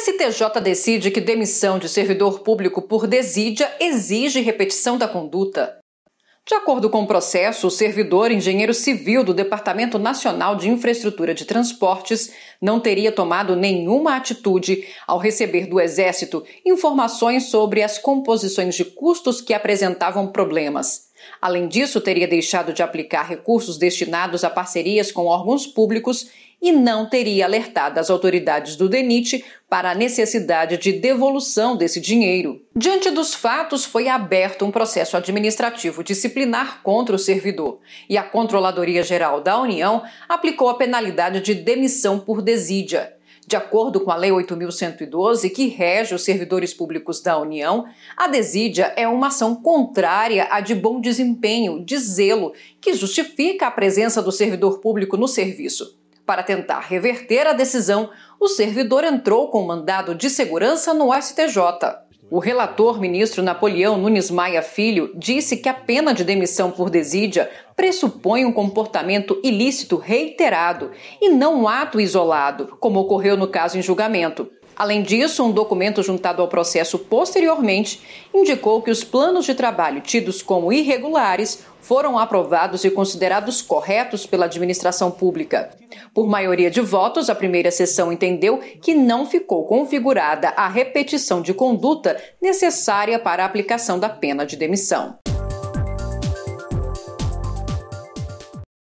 STJ decide que demissão de servidor público por desídia exige repetição da conduta. De acordo com o processo, o servidor engenheiro civil do Departamento Nacional de Infraestrutura de Transportes não teria tomado nenhuma atitude ao receber do Exército informações sobre as composições de custos que apresentavam problemas. Além disso, teria deixado de aplicar recursos destinados a parcerias com órgãos públicos e não teria alertado as autoridades do DENIT para a necessidade de devolução desse dinheiro. Diante dos fatos, foi aberto um processo administrativo disciplinar contra o servidor e a Controladoria Geral da União aplicou a penalidade de demissão por desídia. De acordo com a Lei 8.112, que rege os servidores públicos da União, a desídia é uma ação contrária à de bom desempenho, de zelo, que justifica a presença do servidor público no serviço. Para tentar reverter a decisão, o servidor entrou com mandado de segurança no STJ. O relator ministro Napoleão Nunes Maia Filho disse que a pena de demissão por desídia pressupõe um comportamento ilícito reiterado e não um ato isolado, como ocorreu no caso em julgamento. Além disso, um documento juntado ao processo posteriormente indicou que os planos de trabalho tidos como irregulares foram aprovados e considerados corretos pela administração pública. Por maioria de votos, a primeira sessão entendeu que não ficou configurada a repetição de conduta necessária para a aplicação da pena de demissão.